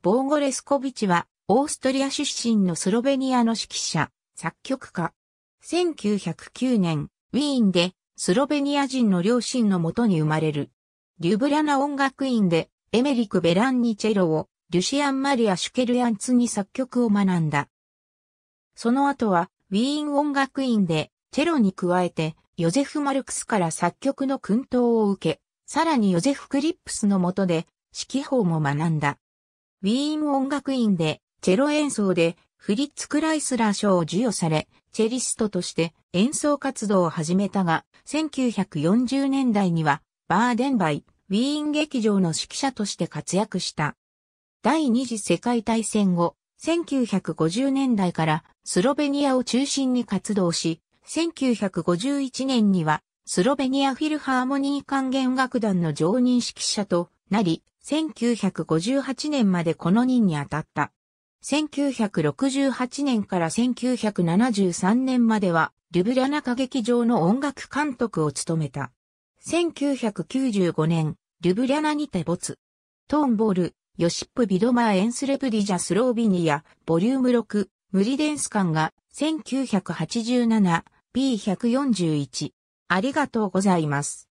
ボーゴ・レスコビチは、オーストリア出身のスロベニアの指揮者、作曲家。1909年、ウィーンで、スロベニア人の両親のもとに生まれる。リュブラナ音楽院で、エメリク・ベランニチェロを、リュシアン・マリア・シュケルヤンツに作曲を学んだ。その後は、ウィーン音楽院で、チェロに加えて、ヨゼフ・マルクスから作曲の訓導を受け、さらにヨゼフ・クリップスの下で、指揮法も学んだ。ウィーン音楽院でチェロ演奏でフリッツ・クライスラー賞を授与され、チェリストとして演奏活動を始めたが、1940年代にはバーデンバイ、ウィーン劇場の指揮者として活躍した。第二次世界大戦後、1950年代からスロベニアを中心に活動し、1951年にはスロベニアフィルハーモニー管弦楽団の常任指揮者となり、1958年までこの任に当たった。1968年から1973年までは、リュブリャナ歌劇場の音楽監督を務めた。1995年、リュブリャナにて没。トーンボール、ヨシップ・ビドマー・エンスレプリジャ・スロービニア、ボリューム6、ムリデンス館が、1987、P141。ありがとうございます。